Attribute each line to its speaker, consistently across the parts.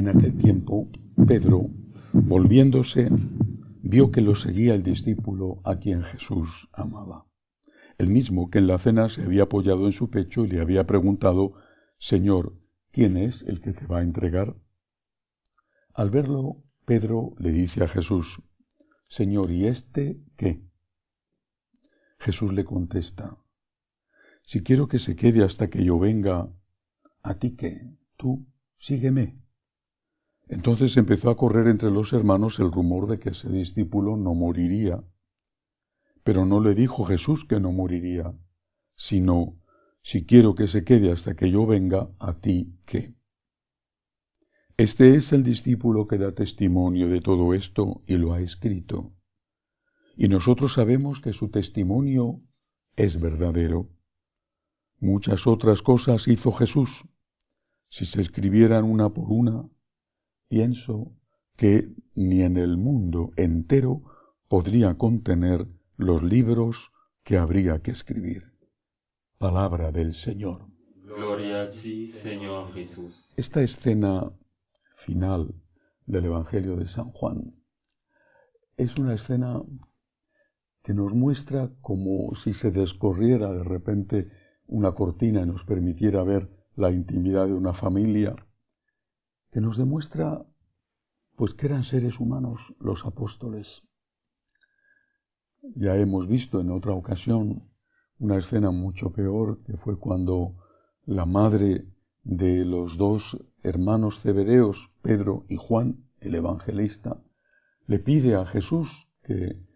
Speaker 1: En aquel tiempo, Pedro, volviéndose, vio que lo seguía el discípulo a quien Jesús amaba. El mismo que en la cena se había apoyado en su pecho y le había preguntado, Señor, ¿quién es el que te va a entregar? Al verlo, Pedro le dice a Jesús, Señor, ¿y este qué? Jesús le contesta, Si quiero que se quede hasta que yo venga, ¿a ti qué? Tú sígueme. Entonces empezó a correr entre los hermanos el rumor de que ese discípulo no moriría. Pero no le dijo Jesús que no moriría, sino, si quiero que se quede hasta que yo venga, a ti qué. Este es el discípulo que da testimonio de todo esto y lo ha escrito. Y nosotros sabemos que su testimonio es verdadero. Muchas otras cosas hizo Jesús. Si se escribieran una por una, pienso que ni en el mundo entero podría contener los libros que habría que escribir. Palabra del Señor. Gloria a ti, Señor Jesús. Esta escena final del Evangelio de San Juan es una escena que nos muestra como si se descorriera de repente una cortina y nos permitiera ver la intimidad de una familia que nos demuestra pues que eran seres humanos los apóstoles. Ya hemos visto en otra ocasión una escena mucho peor que fue cuando la madre de los dos hermanos cebedeos, Pedro y Juan, el evangelista, le pide a Jesús que,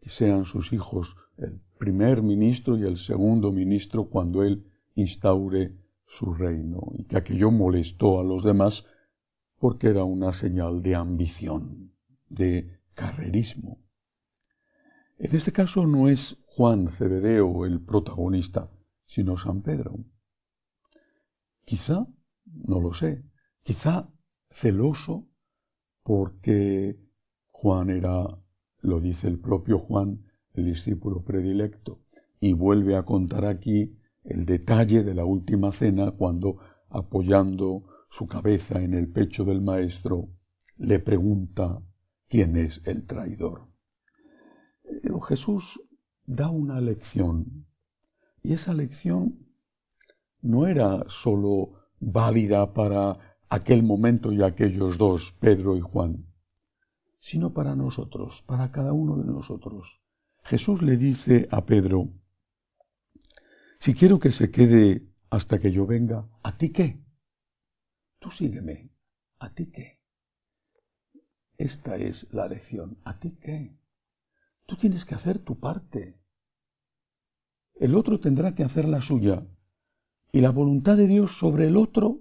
Speaker 1: que sean sus hijos el primer ministro y el segundo ministro cuando él instaure su reino, y que aquello molestó a los demás porque era una señal de ambición, de carrerismo. En este caso no es Juan Cebedeo el protagonista, sino San Pedro. Quizá, no lo sé, quizá celoso porque Juan era, lo dice el propio Juan, el discípulo predilecto, y vuelve a contar aquí el detalle de la última cena cuando apoyando su cabeza en el pecho del maestro, le pregunta quién es el traidor. Pero Jesús da una lección y esa lección no era sólo válida para aquel momento y aquellos dos, Pedro y Juan, sino para nosotros, para cada uno de nosotros. Jesús le dice a Pedro, si quiero que se quede hasta que yo venga, ¿a ti qué? Tú sígueme. ¿A ti qué? Esta es la lección. ¿A ti qué? Tú tienes que hacer tu parte. El otro tendrá que hacer la suya. Y la voluntad de Dios sobre el otro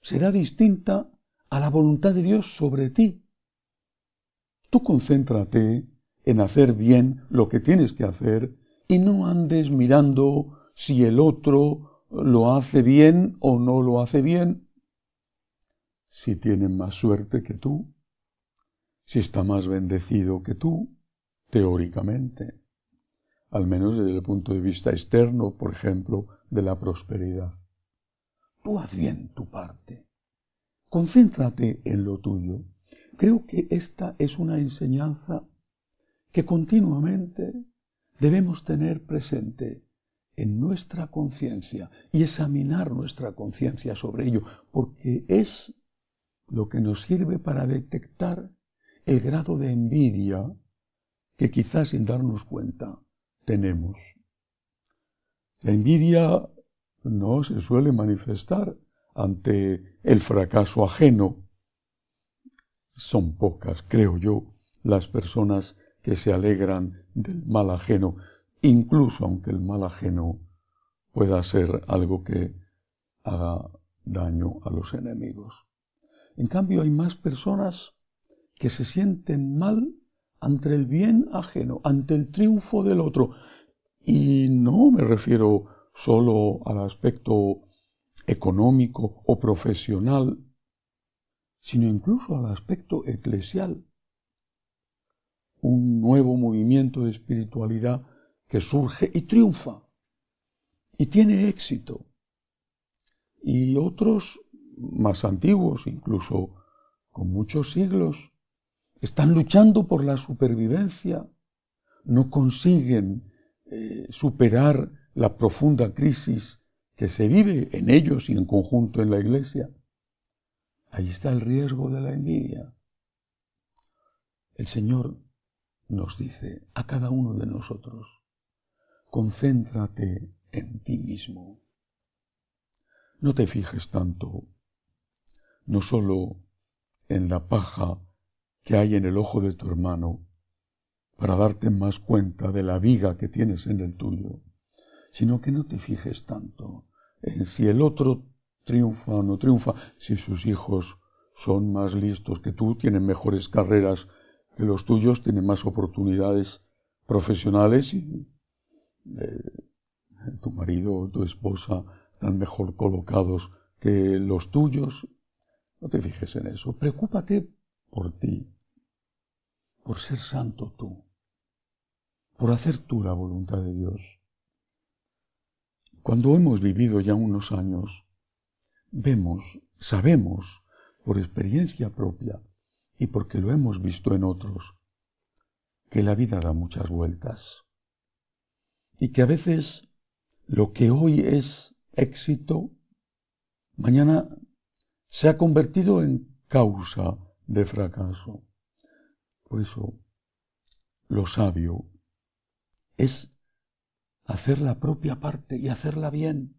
Speaker 1: será distinta a la voluntad de Dios sobre ti. Tú concéntrate en hacer bien lo que tienes que hacer y no andes mirando si el otro lo hace bien o no lo hace bien si tiene más suerte que tú, si está más bendecido que tú, teóricamente, al menos desde el punto de vista externo, por ejemplo, de la prosperidad. Tú haz bien tu parte. Concéntrate en lo tuyo. Creo que esta es una enseñanza que continuamente debemos tener presente en nuestra conciencia y examinar nuestra conciencia sobre ello, porque es lo que nos sirve para detectar el grado de envidia que quizás sin darnos cuenta tenemos. La envidia no se suele manifestar ante el fracaso ajeno. Son pocas, creo yo, las personas que se alegran del mal ajeno, incluso aunque el mal ajeno pueda ser algo que haga daño a los enemigos. En cambio, hay más personas que se sienten mal ante el bien ajeno, ante el triunfo del otro. Y no me refiero solo al aspecto económico o profesional, sino incluso al aspecto eclesial. Un nuevo movimiento de espiritualidad que surge y triunfa y tiene éxito. Y otros más antiguos, incluso con muchos siglos, están luchando por la supervivencia, no consiguen eh, superar la profunda crisis que se vive en ellos y en conjunto en la iglesia. Ahí está el riesgo de la envidia. El Señor nos dice a cada uno de nosotros, concéntrate en ti mismo. No te fijes tanto no solo en la paja que hay en el ojo de tu hermano, para darte más cuenta de la viga que tienes en el tuyo, sino que no te fijes tanto en si el otro triunfa o no triunfa, si sus hijos son más listos que tú, tienen mejores carreras que los tuyos, tienen más oportunidades profesionales y eh, tu marido o tu esposa están mejor colocados que los tuyos no te fijes en eso. Preocúpate por ti, por ser santo tú, por hacer tú la voluntad de Dios. Cuando hemos vivido ya unos años, vemos, sabemos, por experiencia propia y porque lo hemos visto en otros, que la vida da muchas vueltas y que a veces lo que hoy es éxito, mañana se ha convertido en causa de fracaso. Por eso, lo sabio es hacer la propia parte y hacerla bien.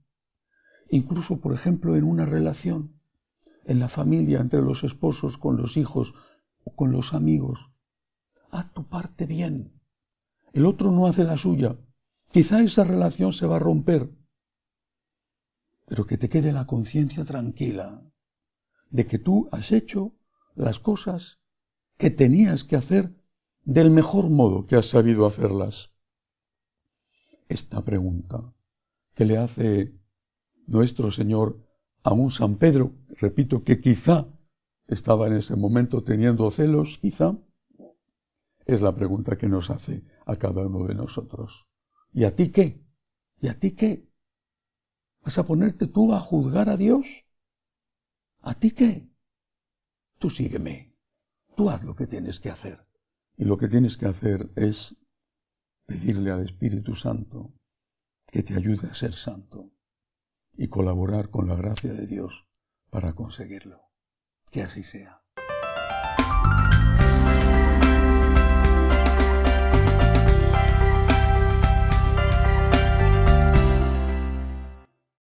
Speaker 1: Incluso, por ejemplo, en una relación, en la familia, entre los esposos, con los hijos o con los amigos. Haz tu parte bien. El otro no hace la suya. Quizá esa relación se va a romper, pero que te quede la conciencia tranquila de que tú has hecho las cosas que tenías que hacer del mejor modo que has sabido hacerlas. Esta pregunta que le hace nuestro Señor a un San Pedro, repito que quizá estaba en ese momento teniendo celos, quizá, es la pregunta que nos hace a cada uno de nosotros. ¿Y a ti qué? ¿Y a ti qué? ¿Vas a ponerte tú a juzgar a Dios? ¿A ti qué? Tú sígueme. Tú haz lo que tienes que hacer. Y lo que tienes que hacer es pedirle al Espíritu Santo que te ayude a ser santo y colaborar con la gracia de Dios para conseguirlo. Que así sea.